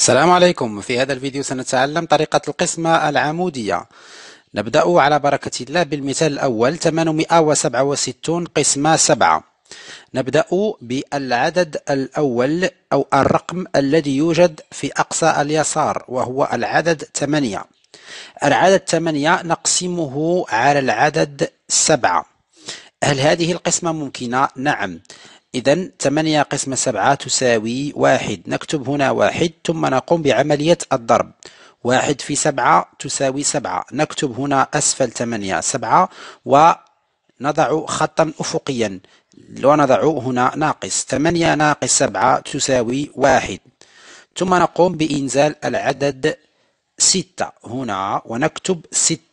السلام عليكم في هذا الفيديو سنتعلم طريقة القسمة العمودية نبدأ على بركة الله بالمثال الأول 867 قسمة 7 نبدأ بالعدد الأول أو الرقم الذي يوجد في أقصى اليسار وهو العدد 8 العدد 8 نقسمه على العدد 7 هل هذه القسمة ممكنة؟ نعم إذا 8 قسم سبعة تساوي واحد نكتب هنا واحد ثم نقوم بعملية الضرب واحد في سبعة تساوي سبعة نكتب هنا أسفل ثمانية سبعة ونضع خطا أفقيا ونضع هنا ناقص 8 ناقص سبعة تساوي واحد ثم نقوم بإنزال العدد ستة هنا ونكتب ستة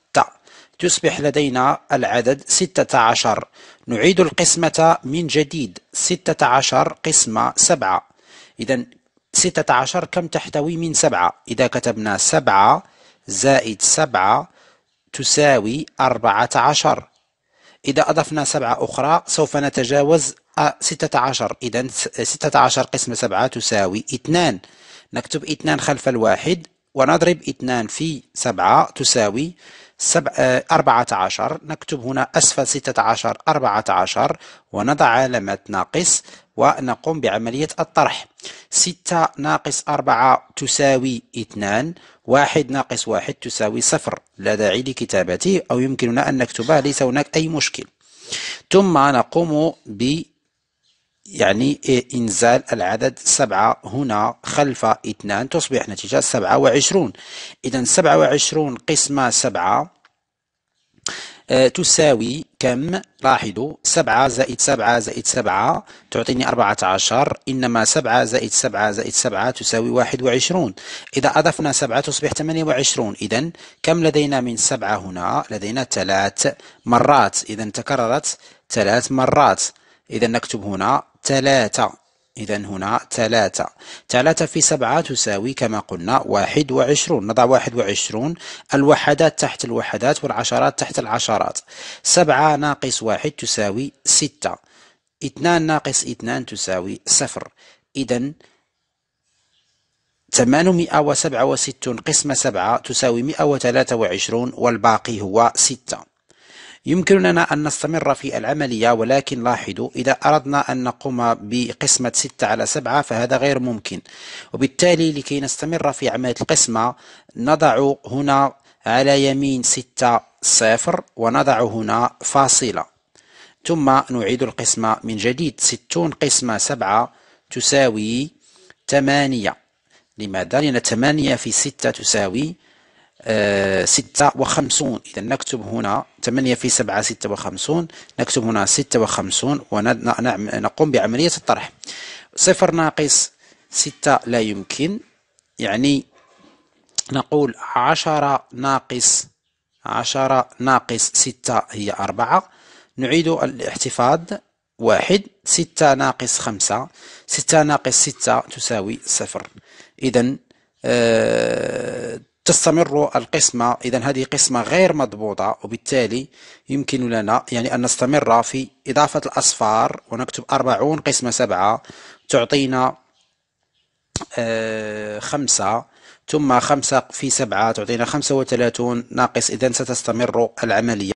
تصبح لدينا العدد 16 نعيد القسمة من جديد 16 قسمة 7 إذا 16 كم تحتوي من 7 إذا كتبنا 7 زائد 7 تساوي 14 إذا أضفنا 7 أخرى سوف نتجاوز 16 إذا 16 قسمة 7 تساوي 2 نكتب 2 خلف الواحد ونضرب 2 في 7 تساوي سبع آه، 14 نكتب هنا أسفل 16 14 ونضع علامة ناقص ونقوم بعملية الطرح 6 ناقص 4 تساوي 2 1 ناقص 1 تساوي 0 لا داعي لكتابته أو يمكننا أن نكتبه ليس هناك أي مشكل ثم نقوم ب يعني إنزال العدد 7 هنا خلف اثنان تصبح نتيجة سبعة وعشرون إذا سبعة وعشرون قسمة سبعة آه، تساوي كم لاحظوا سبعة زائد سبعة زائد سبعة تعطيني أربعة عشر إنما سبعة زائد سبعة زائد سبعة تساوي واحد وعشرون إذا أضفنا سبعة تصبح ثمانية وعشرون إذا كم لدينا من سبعة هنا لدينا ثلاث مرات إذا تكررت ثلاث مرات إذا نكتب هنا ثلاثة إذا هنا ثلاثة ثلاثة في سبعة تساوي كما قلنا واحد وعشرون نضع واحد وعشرون الوحدات تحت الوحدات والعشرات تحت العشرات سبعة ناقص واحد تساوي ستة اثنان ناقص اثنان تساوي صفر إذا وستون قسمة سبعة تساوي مئة وعشرون والباقي هو ستة يمكننا أن نستمر في العملية ولكن لاحظوا إذا أردنا أن نقوم بقسمة 6 على 7 فهذا غير ممكن وبالتالي لكي نستمر في عملية القسمة نضع هنا على يمين 6 صفر ونضع هنا فاصلة ثم نعيد القسمة من جديد 60 قسمة 7 تساوي 8 لماذا؟ لأن 8 في 6 تساوي آه، ستة وخمسون إذا نكتب هنا ثمانية في سبعة ستة وخمسون نكتب هنا ستة وخمسون ونقوم نعم- بعملية الطرح صفر ناقص ستة لا يمكن يعني نقول عشرة ناقص عشرة ناقص ستة هي أربعة نعيد الاحتفاظ واحد ستة ناقص خمسة ستة ناقص ستة تساوي صفر إذا آه تستمر القسمة إذا هذه قسمة غير مضبوطة وبالتالي يمكن لنا يعني أن نستمر في إضافة الأصفار ونكتب أربعون قسمة سبعة تعطينا آه، خمسة ثم خمسة في سبعة تعطينا خمسة وثلاثون ناقص إذا ستستمر العملية